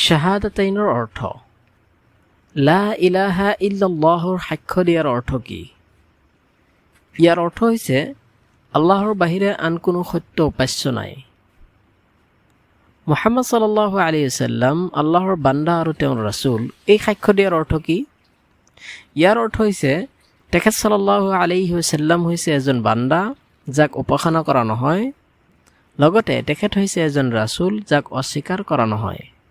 শ্বাহাদাইনৰ অৰ্থ লা ইলাহা ইল্লাহৰ সাক্ষ্য দিয়াৰ অৰ্থ কি ইয়াৰ অৰ্থ হৈছে আল্লাহৰ বাহিৰে আন কোনো সত্য উপাস্য নাই মোহাম্মদ চাল আলী আছাল্লাম আল্লাহৰ বান্দা আৰু তেওঁৰ ৰাছুল এই সাক্ষ্য দিয়াৰ অৰ্থ কি ইয়াৰ অৰ্থ হৈছে তেখেত চাল্লাহ আলিহাল্লাম হৈছে এজন বান্দা যাক উপাসনা কৰা নহয় লগতে তেখেত হৈছে এজন ৰাছুল যাক অস্বীকাৰ কৰা নহয়